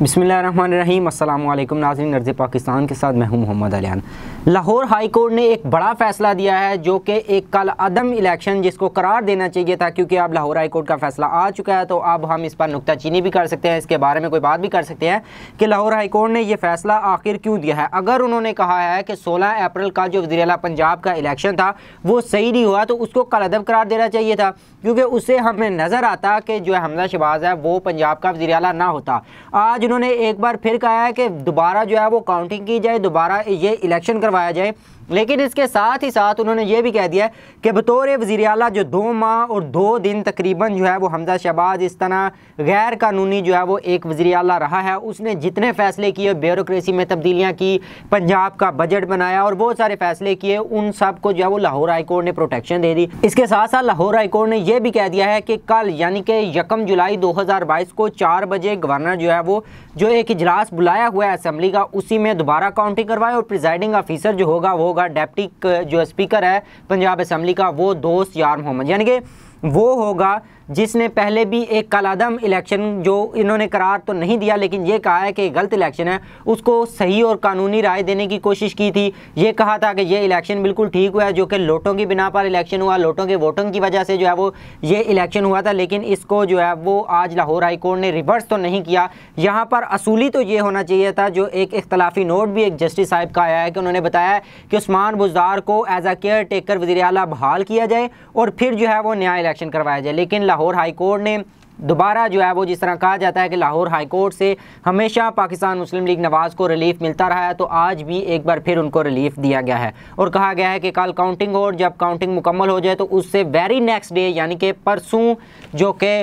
बसमीम अल्लाम नाजन अर्ज़ पाकिस्तान के साथ मैं हूं मोहम्मद अलियान लाहौर हाई कोर्ट ने एक बड़ा फ़ैसला दिया है जो कि एक कल अदम इलेक्शन जिसको करार देना चाहिए था क्योंकि अब लाहौर हाई कोर्ट का फ़ैसला आ चुका है तो अब हम इस पर चीनी भी कर सकते हैं इसके बारे में कोई बात भी कर सकते हैं कि लाहौर हाई कोर्ट ने यह फ़ैसला आखिर क्यों दिया है अगर उन्होंने कहा है कि सोलह अप्रैल का जो वजी पंजाब का इलेक्शन था वो सही नहीं हुआ तो उसको कल अदम करार देना चाहिए था क्योंकि उससे हमें नज़र आता कि जो हमजा शबाज है वो पंजाब का वजी ना होता आज इन्होंने एक बार फिर कहा है कि दोबारा जो है वो काउंटिंग की जाए दोबारा ये इलेक्शन करवाया जाए लेकिन इसके साथ ही साथ उन्होंने ये भी कह दिया है कि बतौर वज़ी अला जो दो माह और दो दिन तकरीबन जो है वो हमजा शहबाज इस तरह गैर कानूनी जो है वो एक वज़ी अला रहा है उसने जितने फ़ैसले किए ब्यूरोसी में तब्दीलियाँ की पंजाब का बजट बनाया और बहुत सारे फ़ैसले किए उन सब को जो है वो लाहौर हाई कोर्ट ने प्रोटेक्शन दे दी इसके साथ साथ लाहौर हाई कोर्ट ने यह भी कह दिया है कि कल यानी कि यकम जुलाई दो हज़ार बाईस को चार बजे गवर्नर जो है वो जो एक इजलास बुलाया हुआ है असेंबली का उसी में दोबारा काउंटिंग करवाए और प्रिजाइडिंग ऑफिसर जो होगा वो होगा डेप्टी जो स्पीकर है पंजाब असम्बली का वो दोस्त यार मोहम्मद यानी कि वो होगा जिसने पहले भी एक कलादम इलेक्शन जो इन्होंने करार तो नहीं दिया लेकिन ये कहा है कि गलत इलेक्शन है उसको सही और कानूनी राय देने की कोशिश की थी ये कहा था कि ये इलेक्शन बिल्कुल ठीक हुआ है जो कि लोटों की बिना पर इलेक्शन हुआ लोटों के वोटों की वजह से जो है वो ये इलेक्शन हुआ था लेकिन इसको जो है वो आज लाहौर हाईकोर्ट ने रिवर्स तो नहीं किया यहाँ पर असूली तो ये होना चाहिए था जो एक इख्तलाफी नोट भी एक जस्टिस साहब का आया है कि उन्होंने बताया कि उस्मान बुजार को एज अ केयर टेकर वजी अला बहाल किया जाए और फिर जो है वो न्याय इलेक्शन करवाया जाए लेकिन लाहौर हाई कोर्ट ने दोबारा जो है वो जिस तरह कहा जाता है कि लाहौर हाई कोर्ट से हमेशा पाकिस्तान मुस्लिम लीग नवाज़ को रिलीफ मिलता रहा है तो आज भी एक बार फिर उनको रिलीफ दिया गया है और कहा गया है कि कल काउंटिंग हो और जब काउंटिंग मुकम्मल हो जाए तो उससे वेरी नेक्स्ट डे यानी कि परसों जो के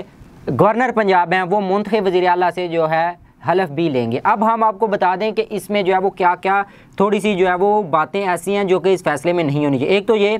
गवर्नर पंजाब हैं वो मुंतख वजी अल से जो है हलफ भी लेंगे अब हम आपको बता दें कि इसमें जो है वो क्या क्या थोड़ी सी जो है वो बातें ऐसी हैं जो कि इस फैसले में नहीं होनी चाहिए एक तो ये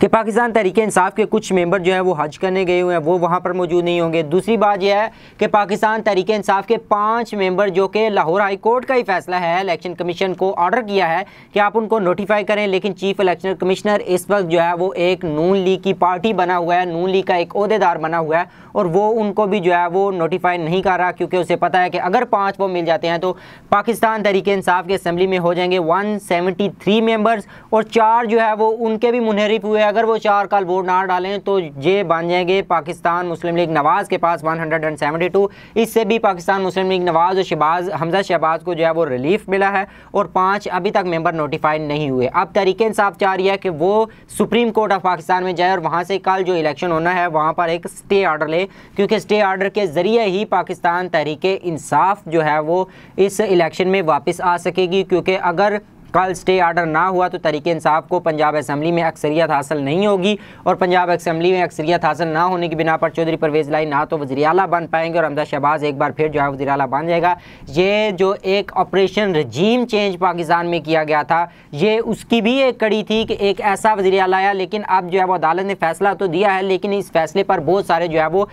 कि पाकिस्तान तरीके इंसाफ के कुछ मेंबर जो हैं वो हज करने गए हुए हैं वो वहाँ पर मौजूद नहीं होंगे दूसरी बात यह है कि पाकिस्तान तरीके इंसाफ के पाँच मेंबर जो कि लाहौर हाई कोर्ट का ही फैसला है इलेक्शन कमीशन को ऑर्डर किया है कि आप उनको नोटिफाई करें लेकिन चीफ इलेक्शन कमिश्नर इस वक्त जो है वो एक नून लीग की पार्टी बना हुआ है नून लीग का एक अहदेदार बना हुआ है और वो उनको भी जो है वो नोटिफाई नहीं कर रहा क्योंकि उसे पता है कि अगर पाँच वो मिल जाते हैं तो पाकिस्तान तरीके इंसाफ के असम्बली में हो जाएंगे वन सेवेंटी थ्री मेम्बर्स और चार जो है वो उनके भी मुनहरफ हुए अगर वो चार काल वोट ना डालें तो ये बन जाएंगे पाकिस्तान मुस्लिम लीग नवाज़ के पास 172 इससे भी पाकिस्तान मुस्लिम लीग नवाज़ और शहबाज हमजा शहबाज को जो है वो रिलीफ मिला है और पाँच अभी तक मेंबर नोटिफाइड नहीं हुए अब तरीक इंसाफ चाह रही है कि वो सुप्रीम कोर्ट ऑफ पाकिस्तान में जाए और वहाँ से कल जो इलेक्शन होना है वहाँ पर एक स्टे आर्डर ले क्योंकि स्टे आर्डर के ज़रिए ही पाकिस्तान तहरीक इंसाफ जो है वो इस इलेक्शन में वापस आ सकेगी क्योंकि अगर कल स्टे आर्डर ना हुआ तो तरीके इंसाफ को पंजाब असम्बली में अक्सरियत हासिल नहीं होगी और पंजाब असम्बली में अक्सरियत हासिल ना होने की बिना पर चौधरी परवेज लाई ना तो वजी अला बन पाएंगे और अमदा शहबाज एक बार फिर जो है वजी अला बन जाएगा ये जो एक ऑपरेशन रजीम चेंज पाकिस्तान में किया गया था ये उसकी भी एक कड़ी थी कि एक ऐसा वजी अला आया लेकिन अब जो है वो अदालत ने फैसला तो दिया है लेकिन इस फैसले पर बहुत सारे जो है वो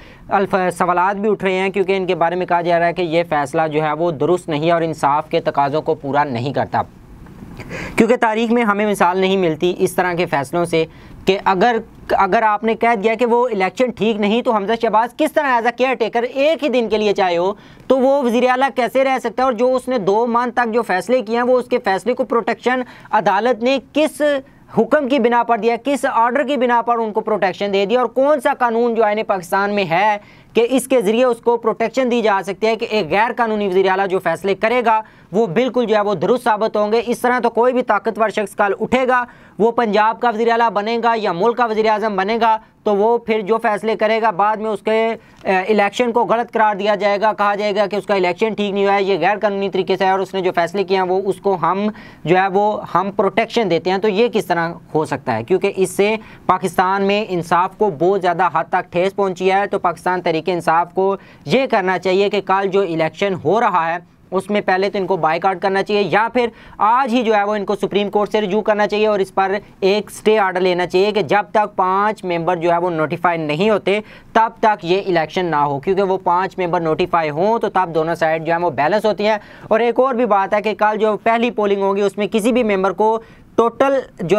सवाल भी उठ रहे हैं क्योंकि इनके बारे में कहा जा रहा है कि ये फैसला जो है वो दुरुस्त नहीं और इंसाफ के तकाज़ों को पूरा नहीं करता क्योंकि तारीख में हमें मिसाल नहीं मिलती इस तरह के फ़ैसलों से कि अगर अगर आपने कह दिया कि वो इलेक्शन ठीक नहीं तो हमजा शहबाज किस तरह एज अ केयर टेकर एक ही दिन के लिए चाहे हो तो वो वजी अला कैसे रह सकता है और जो उसने दो मंथ तक जो फैसले किए हैं वो उसके फैसले को प्रोटेक्शन अदालत ने किस हुक्म की बिना पर दिया किस ऑर्डर की बिना पर उनको प्रोटेक्शन दे दिया और कौन सा कानून जो आईने पाकिस्तान में है कि इसके ज़रिए उसको प्रोटेक्शन दी जा सकती है कि एक गैर कानूनी वजी अला जो फैसले करेगा वो बिल्कुल जो है वो दुरुस्त साबित होंगे इस तरह तो कोई भी ताकतवर शख्स कल उठेगा वो पंजाब का वजी अला बनेगा या मुल्क का वजी अजम बनेगा तो वो फिर जो फैसले करेगा बाद में उसके इलेक्शन को गलत करार दिया जाएगा कहा जाएगा कि उसका इलेक्शन ठीक नहीं हुआ है ये गैर कानूनी तरीके से है और उसने जो फैसले किए हैं वो उसको हम जो है वो हम प्रोटेक्शन देते हैं तो ये किस तरह हो सकता है क्योंकि इससे पाकिस्तान में इंसाफ को बहुत ज़्यादा हद तक ठेस पहुँची है तो पाकिस्तान तरीके तहरीक इंसाफ को ये करना चाहिए कि कल जो इलेक्शन हो रहा है उसमें पहले तो इनको बाइकआउट करना चाहिए या फिर आज ही जो है वो इनको सुप्रीम कोर्ट से रिजू करना चाहिए और इस पर एक स्टे आर्डर लेना चाहिए कि जब तक पांच मेंबर जो है वो नोटिफाई नहीं होते तब तक ये इलेक्शन ना हो क्योंकि वो पांच मेंबर नोटिफाई हों तो तब दोनों साइड जो है वो बैलेंस होती हैं और एक और भी बात है कि कल जो पहली पोलिंग होगी उसमें किसी भी मेम्बर को टोटल जो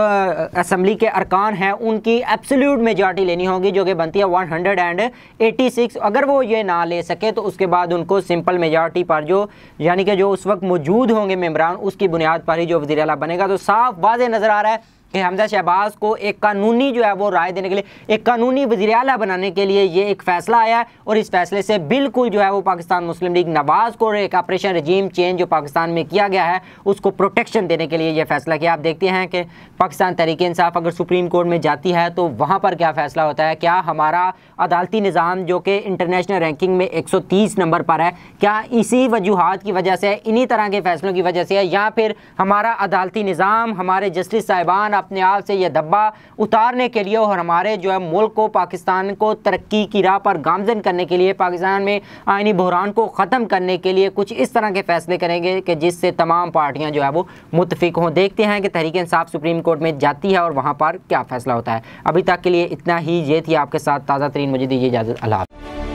असम्बली के अरकान हैं उनकी एब्सोल्यूट मेजॉरिटी लेनी होगी जो कि बनती है 186 अगर वो ये ना ले सके तो उसके बाद उनको सिंपल मेजॉरिटी पर जो यानी कि जो उस वक्त मौजूद होंगे मेम्बरान उसकी बुनियाद पर ही जो वजी बनेगा तो साफ वाज नज़र आ रहा है हमजा शहबाज को एक कानूनी जो है वो राय देने के लिए एक कानूनी वजीर अला बनाने के लिए ये एक फैसला आया है और इस फैसले से बिल्कुल जो है वो पाकिस्तान मुस्लिम लीग नवाज़ को एक ऑपरेशन रजीम चेंज जो पाकिस्तान में किया गया है उसको प्रोटेक्शन देने के लिए यह फैसला किया आप देखते हैं कि पाकिस्तान तहरीक इंसाफ अगर सुप्रीम कोर्ट में जाती है तो वहाँ पर क्या फैसला होता है क्या हमारा अदालती निज़ाम जो कि इंटरनेशनल रैंकिंग में एक सौ तीस नंबर पर है क्या इसी वजूहत की वजह से इन्हीं तरह के फैसलों की वजह से है या फिर हमारा अदालती निज़ाम हमारे जस्टिस साहिबान अपने आप से यह धब्बा उतारने के लिए और हमारे जो है मुल्क को पाकिस्तान को तरक्की की राह पर गामजन करने के लिए पाकिस्तान में आइनी बहरान को ख़त्म करने के लिए कुछ इस तरह के फैसले करेंगे कि जिससे तमाम पार्टियाँ जो है वो मुतफिक हों देखते हैं कि तहरीक इंसाफ सुप्रीम कोर्ट में जाती है और वहाँ पर क्या फैसला होता है अभी तक के लिए इतना ही ये थी आपके साथ ताज़ा तरीन मुझे दीजिए इजाज़त अल्लाह